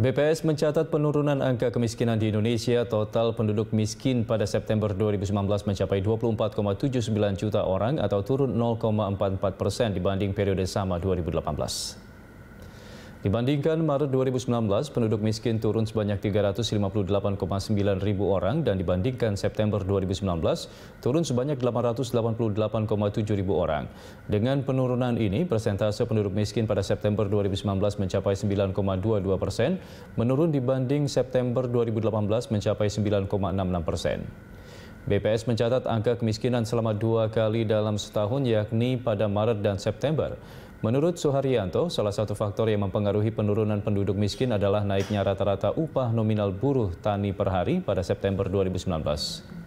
BPS mencatat penurunan angka kemiskinan di Indonesia. Total penduduk miskin pada September 2019 mencapai 24,79 juta orang atau turun 0,44 persen dibanding periode sama 2018. Dibandingkan Maret 2019, penduduk miskin turun sebanyak 358,9 ribu orang dan dibandingkan September 2019, turun sebanyak 888,7 ribu orang. Dengan penurunan ini, persentase penduduk miskin pada September 2019 mencapai 9,22 persen, menurun dibanding September 2018 mencapai 9,66 persen. BPS mencatat angka kemiskinan selama dua kali dalam setahun yakni pada Maret dan September. Menurut Suharyanto, salah satu faktor yang mempengaruhi penurunan penduduk miskin adalah naiknya rata-rata upah nominal buruh tani per hari pada September 2019.